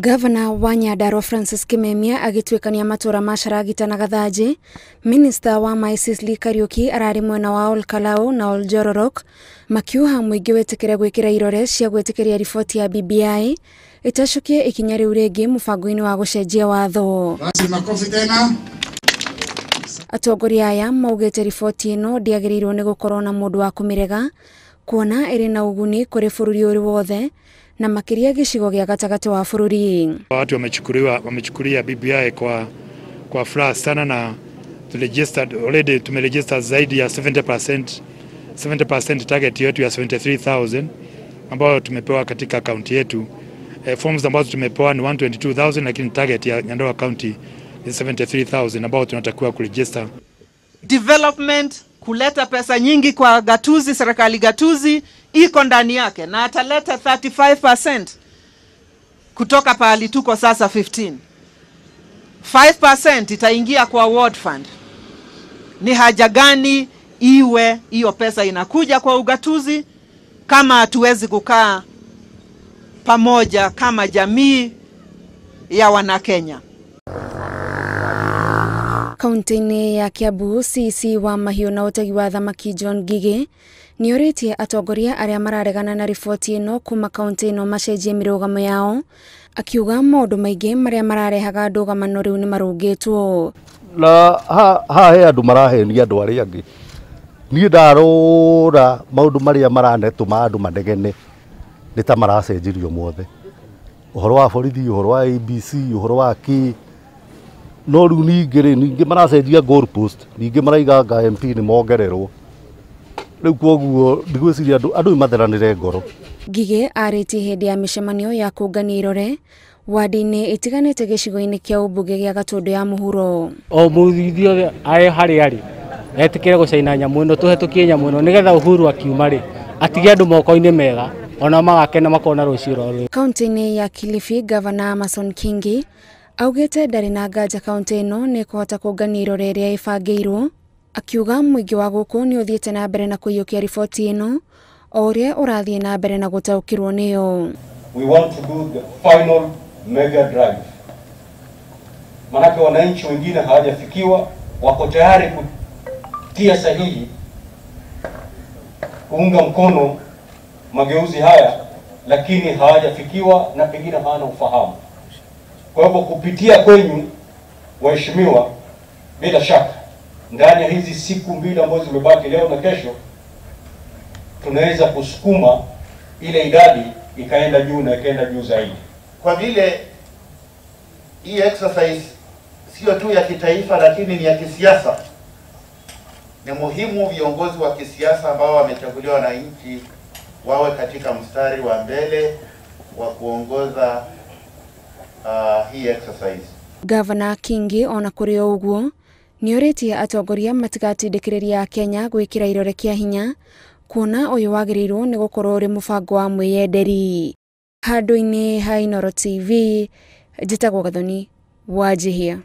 Gavana wa Nyandarua Francis Kimemia agĩtuĩkania matũra ma Sharagita na Gathanji minista wa maĩ Cicily Kariuki ararĩ mwena wa Olkalau na Oljororok makiuha mũingĩ wĩtĩkĩre gwĩkĩra irore cia gwĩtĩkĩria riboti ya BBI ĩtacokie ikinya rĩu rĩngĩ mũbango-inĩ wa gũcenjia watho. Atongoria aya maugĩte riboti ĩno ndĩagĩrĩirwo nĩ gũkorwo na mũndũ wa kũmĩrega kuona ĩrĩ na ũguni kũrĩ bũrũri ũrĩ wothe na makĩria gĩcigo gĩa gatagatĩ wa bũrũri. Watu wamechukulia BBI kwa, kwa furaha sana na already tumeregister zaidi ya 70%, 70 target yetu ya 73000 ambayo tumepewa katika akaunti yetu. E, forms ambazo tumepewa ni 122000 lakini target ya Nyandarua County ni 73000 ambayo tunatakiwa kuregister. Development kuleta pesa nyingi kwa gatuzi, serikali gatuzi iko ndani yake, na ataleta 35% kutoka pahali tuko sasa 15. 5% itaingia kwa ward fund. Ni haja gani iwe hiyo pesa inakuja kwa ugatuzi kama hatuwezi kukaa pamoja kama jamii ya Wanakenya? Kaunti-inĩ ya Kiambu, CC wa mahiũ na ũtegi wa thamaki John gigi nĩ oritie atongoria arĩa mararegana na riboti ĩno kuma kaunti ĩno macenjie mĩrũgamo yao, akiuga maũndũ maingĩ marĩa mararehaga ndũgamano rĩu nĩ marũngĩtwo. Na haha he andũ marahenia andũ arĩa angĩ. Niĩ ndarũra maũndũ marĩa maranetũma andũ manegene nĩ ta maracenjirio mothe, ũhoro wa borithi, ũhoro wa ABC, ũhoro wa kĩ no rä u ningä rä ningä maracenjia ningä maraiga ga mp nä mongererwo rä u koguo ndigwä ciria andå matheranä re ngoro ngigä arä tie hä ndä ya mä cemanio ya kångania irore wadi-inä itiganä te gä cigo-inä kä a å gä a gatå ya må huro o muthithio ai hari ari etikire etä kä re gå caina nyamå ä no tå hetå kie nyamå ä getha å akiuma ri atige andå moko-inä mega ona magakena makona rå ciå rorå kauntä ya kilifi gavana amason kingi augite ndarĩ na nganja kaunti ĩno nĩ ĩkũhota kũngania irore iria ĩbangĩirwo akiuga mũingĩ wa gũkũ nĩ ũthiĩte na mbere na kũiyũkia riboti ĩno o ũrĩa ũrathiĩ na mbere na gũtaũkĩrwo nĩyo manake wananchi wengine hawajafikiwa wako tayari kutia sahihi kuunga mkono mageuzi haya lakini hawajafikiwa na pengine hawana ufahamu kwa hivyo kupitia kwenyu waheshimiwa, bila shaka ndani ya hizi siku mbili ambazo zimebaki leo na kesho, tunaweza kusukuma ile idadi ikaenda juu na ikaenda juu zaidi, kwa vile hii exercise sio tu ya kitaifa, lakini ni ya kisiasa. Ni muhimu viongozi wa kisiasa ambao wamechaguliwa na nchi wawe katika mstari wa mbele wa kuongoza hii exercise gavana kingi ona kuri uguo nä å rä tie atongoria matigatindä ria kenya gwä kä ra irore kia hinya kuona å yå wagä rä irwo nä gå korwo rä må bango wa mwĩyenderi handå-inä ha inoro tv njätagwo gathoni wanjihia